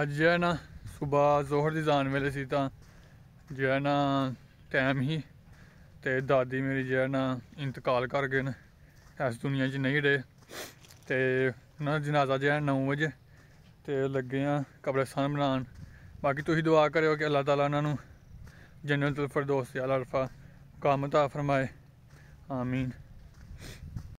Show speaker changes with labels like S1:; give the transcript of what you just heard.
S1: ਅੱਜ ਹੈ ਨਾ ਸਵੇਰ ਜ਼ੋਹਰ ਦੀ ਜ਼ਾਨ ਵੇਲੇ ਸੀ ਤਾਂ ਜੋ ਹੈ ਨਾ ਟਾਈਮ ਹੀ ਤੇ ਦਾਦੀ ਮੇਰੀ ਜੇ ਨਾ ਇੰਤਕਾਲ ਕਰ ਗਏ ਨੇ ਇਸ ਦੁਨੀਆ 'ਚ ਨਹੀਂ ਰਹੇ ਤੇ ਉਹਨਾਂ ਦਾ ਜਨਾਜ਼ਾ ਜੇ 9 ਵਜੇ ਤੇ ਲੱਗੇ ਆ ਕਬਰਸਤਾਨ ਬਣਾਉਣ ਬਾਕੀ ਤੁਸੀਂ ਦੁਆ ਕਰਿਓ ਕਿ ਅੱਲਾਹ ਤਾਲਾ ਉਹਨਾਂ ਨੂੰ ਜੰਨਤੁਲ ਫਰਦੋਸ ਯਾ ਅਲਫਾ ਕਾਮਤਾ ਫਰਮਾਏ ਆਮੀਨ